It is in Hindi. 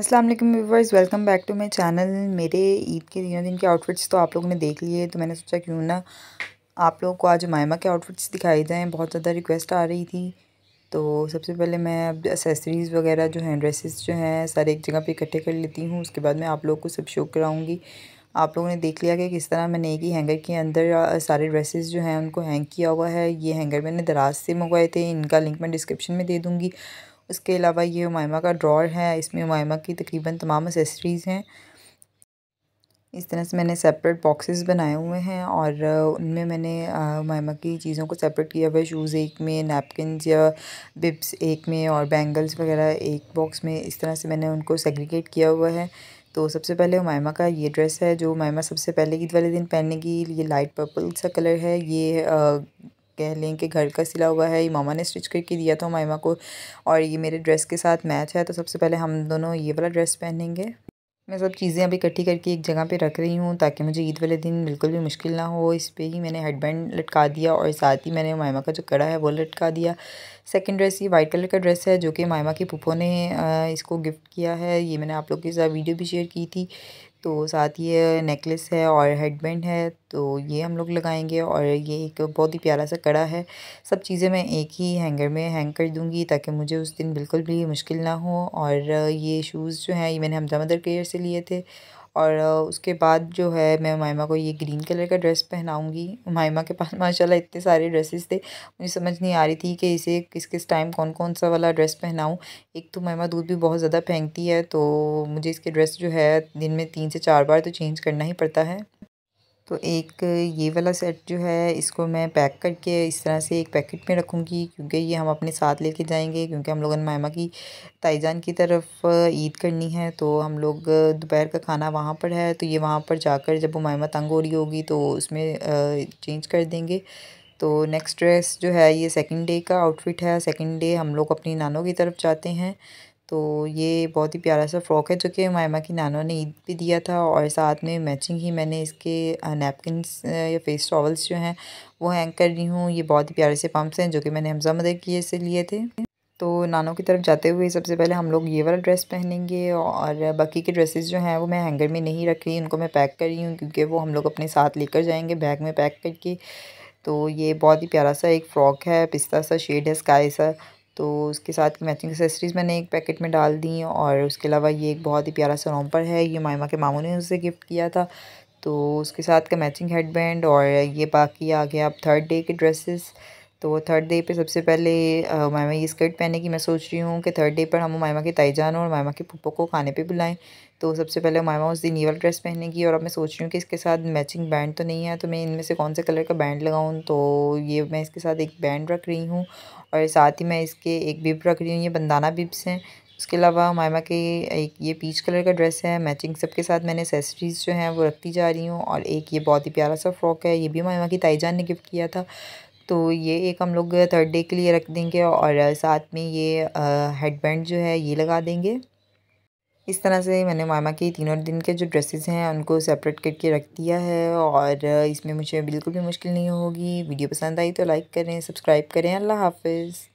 अस्सलाम वालेकुम viewers welcome back to my channel मेरे ईद के तीनों दिन के आउटफिट्स तो आप लोगों ने देख लिए तो मैंने सोचा क्यों ना आप लोगों को आज मायमा के आउटफिट्स दिखाई जाएँ बहुत ज़्यादा रिक्वेस्ट आ रही थी तो सबसे पहले मैं अब एसेसरीज़ वगैरह जो हैं ड्रेसेस जो हैं सारे एक जगह पे इकट्ठे कर लेती हूँ उसके बाद मैं आप लोगों को सब शो कराऊँगी आप लोगों ने देख लिया कि किस तरह मैंने एक ही हैंगर के अंदर सारे ड्रेसेस जो हैं उनको हैंग किया हुआ है ये हैंगर मैंने दराज से मंगवाए थे इनका लिंक मैं डिस्क्रिप्शन में दे दूँगी उसके अलावा ये उमायमा का ड्रॉर है इसमें उमायमा की तकरीबन तमाम एसेसरीज़ हैं इस तरह से मैंने सेपरेट बॉक्सेस बनाए हुए हैं और उनमें मैंने उमायमा की चीज़ों को सेपरेट किया हुआ है शूज़ एक में नैपकिनस या बिब्स एक में और बैंगल्स वगैरह एक बॉक्स में इस तरह से मैंने उनको सेग्रीगेट किया हुआ है तो सबसे पहले उमायमा का ये ड्रेस है जो उमायमा सबसे पहले ईद वाले दिन पहनने की ये लाइट पर्पल सा कलर है ये कह लें कि घर का सिला हुआ है ये मामा ने स्टिच करके दिया था मामा को और ये मेरे ड्रेस के साथ मैच है तो सबसे पहले हम दोनों ये वाला ड्रेस पहनेंगे मैं सब चीज़ें अभी इकट्ठी करके एक जगह पे रख रही हूँ ताकि मुझे ईद वाले दिन बिल्कुल भी मुश्किल ना हो इस पर ही मैंने हेडबैंड लटका दिया और साथ ही मैंने मामा का जो कड़ा है वो लटका दिया सेकंड ड्रेस ये वाइट कलर का ड्रेस है जो कि मायमा की पुप्पो ने इसको गिफ्ट किया है ये मैंने आप लोग के साथ वीडियो भी शेयर की थी तो साथ ये नेकलेस है और हेडबैंड है तो ये हम लोग लगाएंगे और ये एक बहुत ही प्यारा सा कड़ा है सब चीज़ें मैं एक ही हैंगर में हैंग कर दूँगी ताकि मुझे उस दिन बिल्कुल भी मुश्किल ना हो और ये शूज़ जो हैं ये मैंने हमजा मदर केयर से लिए थे और उसके बाद जो है मैं मायमा को ये ग्रीन कलर का ड्रेस पहनाऊँगी मायमा के पास माशाल्लाह इतने सारे ड्रेसेस थे मुझे समझ नहीं आ रही थी कि इसे किस किस टाइम कौन कौन सा वाला ड्रेस पहनाऊँ एक तो मायमा दूध भी बहुत ज़्यादा फेंकती है तो मुझे इसके ड्रेस जो है दिन में तीन से चार बार तो चेंज करना ही पड़ता है तो एक ये वाला सेट जो है इसको मैं पैक करके इस तरह से एक पैकेट में रखूँगी क्योंकि ये हम अपने साथ लेके जाएंगे क्योंकि हम लोगों ने मामा की ताइजान की तरफ ईद करनी है तो हम लोग दोपहर का खाना वहाँ पर है तो ये वहाँ पर जाकर जब वो मामा तंग हो रही होगी तो उसमें चेंज कर देंगे तो नेक्स्ट ड्रेस जो है ये सेकेंड डे का आउटफिट है सेकेंड डे हम लोग अपनी नानों की तरफ जाते हैं तो ये बहुत ही प्यारा सा फ्रॉक है जो कि मायमा की नानों ने ईद भी दिया था और साथ में मैचिंग ही मैंने इसके नैपकिनस या फेस टॉवल्स जो हैं वो हैंग कर रही हूँ ये बहुत ही प्यारे से पम्प्स हैं जो कि मैंने हमजा मदर किए से लिए थे तो नानों की तरफ जाते हुए सबसे पहले हम लोग ये वाला ड्रेस पहनेंगे और बाकी के ड्रेसेस जो हैं वो मैं हैंगर में नहीं रख रही उनको मैं पैक कर रही हूँ क्योंकि वो हम लोग अपने साथ लेकर जाएंगे बैग में पैक करके तो ये बहुत ही प्यारा सा एक फ़्रॉक है पिस्ता सा शेड है स्काई सा तो उसके साथ की मैचिंग एक्सेसरीज़ मैंने एक पैकेट में डाल दी और उसके अलावा ये एक बहुत ही प्यारा सा रोम्पर है ये मायमा के मामू ने उसे गिफ्ट किया था तो उसके साथ का मैचिंग हेडबैंड और ये बाकी आ गया अब थर्ड डे के ड्रेसेस तो थर्ड डे पे सबसे पहले मामा ये स्कर्ट पहने की मैं सोच रही हूँ कि थर्ड डे पर हम मामा के ताईजान और मामा के पप्पो को खाने पे बुलाएं तो सबसे पहले मामा उस दिन नीवल ड्रेस पहने की और अब मैं सोच रही हूँ कि इसके साथ मैचिंग बैंड तो नहीं है तो मैं इनमें से कौन से कलर का बैंड लगाऊँ तो ये मैं इसके साथ एक बैंड रख रही हूँ और साथ ही मैं इसके एक बिप रख रही हूँ ये बंदाना बिप्स हैं उसके अलावा मामा के एक ये पीच कलर का ड्रेस है मैचिंग सबके साथ मैंने एसेसरीज़ जो हैं वो रखती जा रही हूँ और एक ये बहुत ही प्यारा सा फ्रॉक है ये भी मामा की ताईजान ने गिफ्ट किया था तो ये एक हम लोग थर्ड डे के लिए रख देंगे और साथ में ये हेडबैंड जो है ये लगा देंगे इस तरह से मैंने मामा के तीनों दिन के जो ड्रेसेस हैं उनको सेपरेट करके रख दिया है और इसमें मुझे बिल्कुल भी मुश्किल नहीं होगी वीडियो पसंद आई तो लाइक करें सब्सक्राइब करें अल्लाह हाफिज़